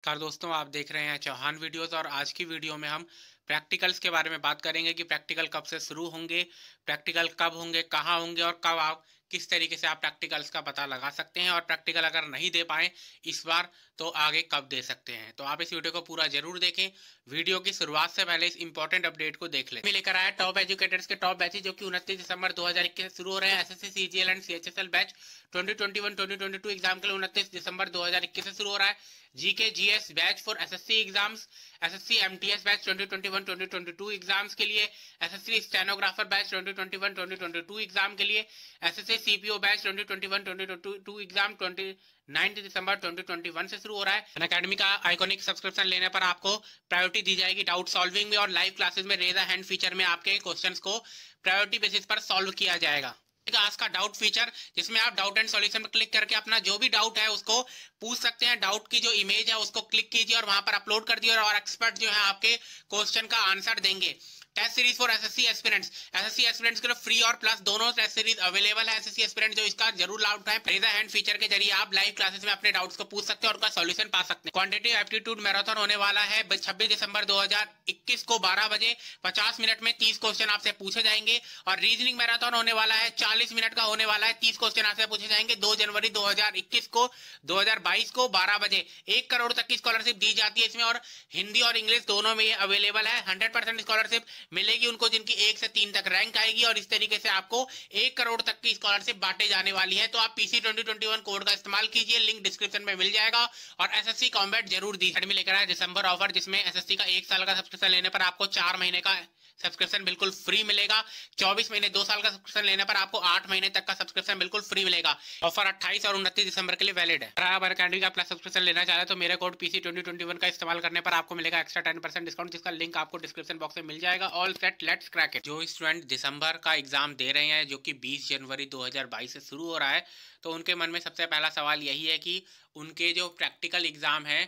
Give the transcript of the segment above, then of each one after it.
नमस्कार दोस्तों आप देख रहे हैं चौहान वीडियोस और आज की वीडियो में हम प्रैक्टिकल्स के बारे में बात करेंगे कि प्रैक्टिकल कब से शुरू होंगे प्रैक्टिकल कब होंगे कहाँ होंगे और कब आप किस तरीके से आप प्रैक्टिकल्स का पता लगा सकते हैं और प्रैक्टिकल अगर नहीं दे पाए इस बार तो आगे कब दे सकते हैं तो आप इस वीडियो को पूरा जरूर देखें वीडियो की शुरुआत से पहले इस इंपॉर्टेंट अपडेट को देख लें लेकर आया टॉप एजुकेटर्स के टॉप बैचेज जो कि उनतीस दिसंबर दो से शुरू हो रहे हैं S S C G L and C H S L batch twenty twenty one twenty twenty two exam के लिए उनतीस दिसंबर दो हजार इक्कीस से शुरू हो रहा है G K G S batch for S S C exams S S C M T S batch twenty twenty 2021-2022 exams के लिए S S C stenographer batch 2021-2022 exam के लिए S S SSC CPO batch 2021-2022 exam 29 दिसंबर 2021 से शुरू हो रहा है अकेडमी का आइकॉनिक सब्सक्रिप्शन लेने पर आपको प्रायोरिटी दी जाएगी डाउट सॉल्विंग में और लाइव क्लासेस में रेजा हैंड फीचर में आपके क्वेश्चंस को प्रायोरिटी बेसिस पर सॉल्व किया जाएगा आज का डाउट फीचर जिसमें आप डाउट एंड सॉल्यूशन पर क्लिक करके अपना जो भी डाउट है उसको पूछ सकते हैं डाउट की जो इमेज है उसको क्लिक कीजिए और वहां पर अपलोड कर दिए और एक्सपर्ट जो है आपके क्वेश्चन का आंसर देंगे test series for SSC aspirants SSC aspirants के लिए फ्री और प्लस दोनों टेस्ट सीरीज अवेलेबल है एसएससी एस्पिरेंट जो इसका जरूर लाभ उठाएं प्रेज हैंड फीचर के जरिए आप लाइव क्लासेस में अपने डाउट्स को पूछ सकते हैं और उनका सॉल्यूशन पा सकते हैं क्वांटिटेटिव एप्टीट्यूड मैराथन होने वाला है 26 दिसंबर 2021 को 12 बजे 50 मिनट में 30 क्वेश्चन आपसे पूछे जाएंगे और रीजनिंग मैराथन होने वाला है 40 मिनट का होने वाला है 30 क्वेश्चन आपसे पूछे जाएंगे 2 जनवरी 2021 को 2022 को 12 बजे 1 करोड़ तक की स्कॉलरशिप दी जाती है इसमें और हिंदी और इंग्लिश दोनों में अवेलेबल है 100 स्कॉलरशिप मिलेगी उनको जिनकी एक से तीन तक रैंक आएगी और इस तरीके से आपको एक करोड़ तक की स्कॉलरशिप बांटे जाने वाली है तो आप पीसी ट्वेंटी कोड का इस्तेमाल कीजिए लिंक डिस्क्रिप्शन में मिल जाएगा और एस कॉम्बैट जरूर दी अकेडमी लेकर आए दिसंबर ऑफर जिसमें एसएससी का एक साल का सब्सक्रिप्शन लेने पर आपको चार महीने का सब्सक्रिप्शन बिल्कुल फ्री मिलेगा 24 महीने दो साल का सब्सक्रिप्शन लेने पर आपको आठ महीने तक का सब्सक्रिप्शन बिल्कुल फ्री मिलेगा ऑफर 28 और 29 दिसंबर के लिए वैलिड है अगर आप अकेडमी का अपना सब्सक्रिप्शन लेना चाहते हैं तो मेरे कोड पीसी ट्वेंटी का इस्तेमाल करने पर आपको मिलेगा एक्स्ट्रा टेन डिस्काउंट जिसका लिंक आपको डिस्क्रिप्शन बॉक्स में मिल जाएगा all set let's crack it जो स्टूडेंट दिसंबर का एग्जाम दे रहे हैं जो कि 20 जनवरी 2022 से शुरू हो रहा है तो उनके मन में सबसे पहला सवाल यही है कि उनके जो प्रैक्टिकल एग्जाम है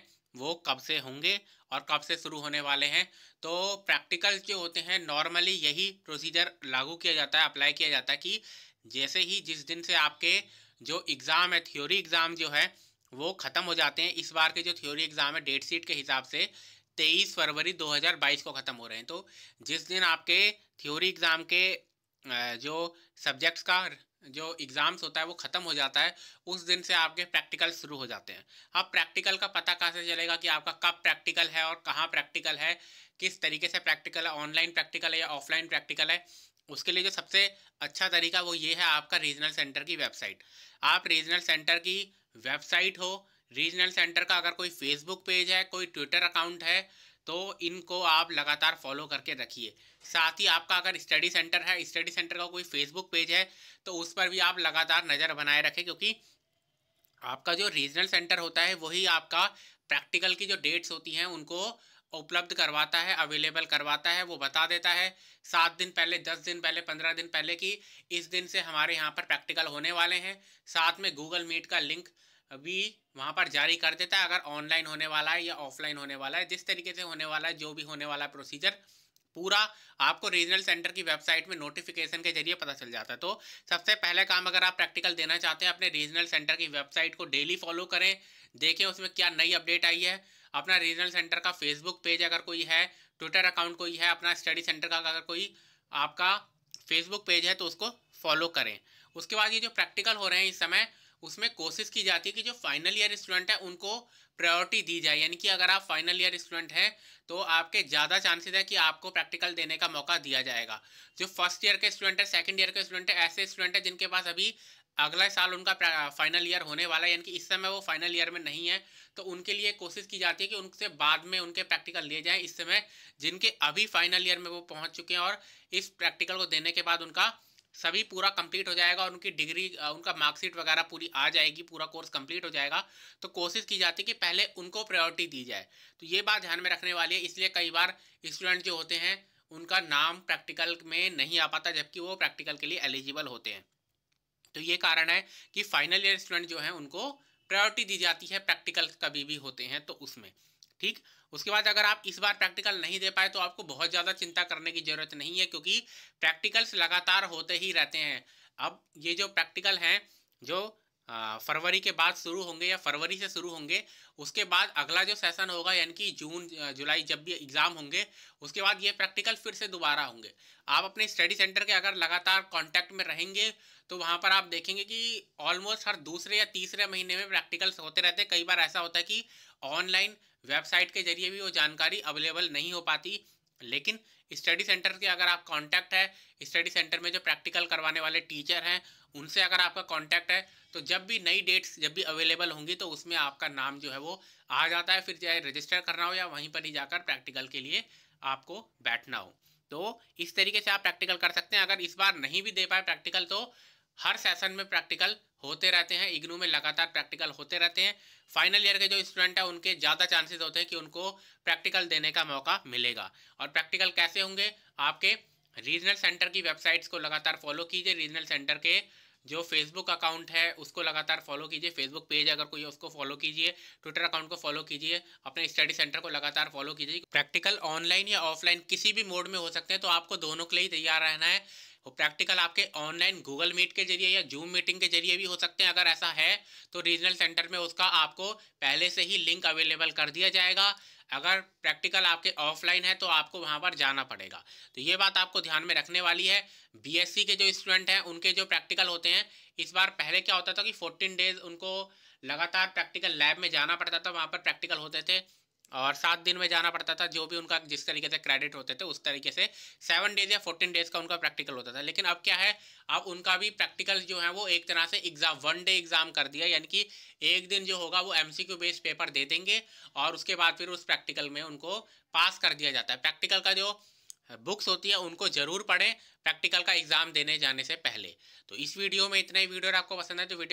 वो कब से होंगे और कब से शुरू होने वाले हैं तो प्रैक्टिकल जो होते हैं नॉर्मली यही प्रोसीजर लागू किया जाता है अप्लाई किया जाता है कि जैसे ही जिस दिन से आपके जो एग्ज़ाम है थ्योरी एग्ज़ाम जो है वो ख़त्म हो जाते हैं इस बार के जो थ्योरी एग्ज़ाम है डेट शीट के हिसाब से तेईस फरवरी 2022 को ख़त्म हो रहे हैं तो जिस दिन आपके थ्योरी एग्ज़ाम के जो सब्जेक्ट्स का जो एग्ज़ाम्स होता है वो ख़त्म हो जाता है उस दिन से आपके प्रैक्टिकल शुरू हो जाते हैं अब प्रैक्टिकल का पता कहाँ से चलेगा कि आपका कब प्रैक्टिकल है और कहाँ प्रैक्टिकल है किस तरीके से प्रैक्टिकल है ऑनलाइन प्रैक्टिकल है या ऑफलाइन प्रैक्टिकल है उसके लिए जो सबसे अच्छा तरीका वो ये है आपका रीजनल सेंटर की वेबसाइट आप रीजनल सेंटर की वेबसाइट हो रीजनल सेंटर का अगर कोई फेसबुक पेज है कोई ट्विटर अकाउंट है तो इनको आप लगातार फॉलो करके रखिए साथ ही आपका अगर स्टडी सेंटर है स्टडी सेंटर का कोई फेसबुक पेज है तो उस पर भी आप लगातार नज़र बनाए रखें क्योंकि आपका जो रीजनल सेंटर होता है वही आपका प्रैक्टिकल की जो डेट्स होती हैं उनको उपलब्ध करवाता है अवेलेबल करवाता है वो बता देता है सात दिन पहले दस दिन पहले पंद्रह दिन पहले कि इस दिन से हमारे यहाँ पर प्रैक्टिकल होने वाले हैं साथ में गूगल मीट का लिंक अभी वहाँ पर जारी कर देता है अगर ऑनलाइन होने वाला है या ऑफलाइन होने वाला है जिस तरीके से होने वाला है जो भी होने वाला है प्रोसीजर पूरा आपको रीजनल सेंटर की वेबसाइट में नोटिफिकेशन के जरिए पता चल जाता है तो सबसे पहले काम अगर आप प्रैक्टिकल देना चाहते हैं अपने रीजनल सेंटर की वेबसाइट को डेली फॉलो करें देखें उसमें क्या नई अपडेट आई है अपना रीजनल सेंटर का फेसबुक पेज अगर कोई है ट्विटर अकाउंट कोई है अपना स्टडी सेंटर का अगर कोई आपका फेसबुक पेज है तो उसको फॉलो करें उसके बाद ये जो प्रैक्टिकल हो रहे हैं इस समय उसमें कोशिश की जाती है कि जो फाइनल ईयर स्टूडेंट है उनको प्रायोरिटी दी जाए यानी कि अगर आप फाइनल ईयर स्टूडेंट हैं तो आपके ज़्यादा चांसेस है कि आपको प्रैक्टिकल देने का मौका दिया जाएगा जो फर्स्ट ईयर के स्टूडेंट है सेकेंड ईयर के स्टूडेंट है ऐसे स्टूडेंट हैं जिनके पास अभी अगला साल उनका फाइनल ईयर होने वाला है यानी कि इस समय वो फाइनल ईयर में नहीं है तो उनके लिए कोशिश की जाती है कि उनसे बाद में उनके प्रैक्टिकल लिए जाएं इस समय जिनके अभी फाइनल ईयर में वो पहुंच चुके हैं और इस प्रैक्टिकल को देने के बाद उनका सभी पूरा कंप्लीट हो जाएगा और उनकी डिग्री उनका मार्कशीट वगैरह पूरी आ जाएगी पूरा कोर्स कंप्लीट हो जाएगा तो कोशिश की जाती है कि पहले उनको प्रायोरिटी दी जाए तो ये बात ध्यान में रखने वाली है इसलिए कई बार स्टूडेंट जो होते हैं उनका नाम प्रैक्टिकल में नहीं आ पाता जबकि वो प्रैक्टिकल के लिए एलिजिबल होते हैं तो ये कारण है कि फाइनल ईयर स्टूडेंट जो हैं उनको प्रायोरिटी दी जाती है प्रैक्टिकल कभी भी होते हैं तो उसमें ठीक उसके बाद अगर आप इस बार प्रैक्टिकल नहीं दे पाए तो आपको बहुत ज़्यादा चिंता करने की ज़रूरत नहीं है क्योंकि प्रैक्टिकल्स लगातार होते ही रहते हैं अब ये जो प्रैक्टिकल हैं जो फरवरी के बाद शुरू होंगे या फरवरी से शुरू होंगे उसके बाद अगला जो सेशन होगा यानी कि जून जुलाई जब भी एग्ज़ाम होंगे उसके बाद ये प्रैक्टिकल फिर से दोबारा होंगे आप अपने स्टडी सेंटर के अगर लगातार कांटेक्ट में रहेंगे तो वहाँ पर आप देखेंगे कि ऑलमोस्ट हर दूसरे या तीसरे महीने में प्रैक्टिकल्स होते रहते हैं कई बार ऐसा होता है कि ऑनलाइन वेबसाइट के जरिए भी वो जानकारी अवेलेबल नहीं हो पाती लेकिन स्टडी सेंटर के अगर आप कांटेक्ट है स्टडी सेंटर में जो प्रैक्टिकल करवाने वाले टीचर हैं उनसे अगर आपका कांटेक्ट है तो जब भी नई डेट्स जब भी अवेलेबल होंगी तो उसमें आपका नाम जो है वो आ जाता है फिर चाहे रजिस्टर करना हो या वहीं पर ही जाकर प्रैक्टिकल के लिए आपको बैठना हो तो इस तरीके से आप प्रैक्टिकल कर सकते हैं अगर इस बार नहीं भी दे पाए प्रैक्टिकल तो हर सेशन में प्रैक्टिकल होते रहते हैं इग्नू में लगातार प्रैक्टिकल होते रहते हैं फाइनल ईयर के जो स्टूडेंट हैं उनके ज़्यादा चांसेस होते हैं कि उनको प्रैक्टिकल देने का मौका मिलेगा और प्रैक्टिकल कैसे होंगे आपके रीजनल सेंटर की वेबसाइट्स को लगातार फॉलो कीजिए रीजनल सेंटर के जो फेसबुक अकाउंट है उसको लगातार फॉलो कीजिए फेसबुक पेज अगर कोई उसको फॉलो कीजिए ट्विटर अकाउंट को फॉलो कीजिए अपने स्टडी सेंटर को लगातार फॉलो कीजिए प्रैक्टिकल ऑनलाइन या ऑफलाइन किसी भी मोड में हो सकते हैं तो आपको दोनों के लिए तैयार रहना है वो प्रैक्टिकल आपके ऑनलाइन गूगल मीट के जरिए या जूम मीटिंग के जरिए भी हो सकते हैं अगर ऐसा है तो रीजनल सेंटर में उसका आपको पहले से ही लिंक अवेलेबल कर दिया जाएगा अगर प्रैक्टिकल आपके ऑफलाइन है तो आपको वहाँ पर जाना पड़ेगा तो ये बात आपको ध्यान में रखने वाली है बीएससी के जो स्टूडेंट हैं उनके जो प्रैक्टिकल होते हैं इस बार पहले क्या होता था कि फोर्टीन डेज उनको लगातार प्रैक्टिकल लैब में जाना पड़ता था वहाँ पर प्रैक्टिकल होते थे और सात दिन में जाना पड़ता था जो भी उनका जिस तरीके से क्रेडिट होते थे उस तरीके से सेवन डेज या फोर्टीन डेज का उनका प्रैक्टिकल होता था लेकिन अब क्या है अब उनका भी प्रैक्टिकल जो है वो एक तरह से एग्जाम वन डे एग्जाम कर दिया यानी कि एक दिन जो होगा वो एम बेस्ड पेपर दे देंगे और उसके बाद फिर उस प्रैक्टिकल में उनको पास कर दिया जाता है प्रैक्टिकल का जो बुक्स होती है उनको जरूर पढ़ें प्रैक्टिकल का एग्जाम देने जाने से पहले तो इस वीडियो में इतना ही वीडियो आपको पसंद है तो वीडियो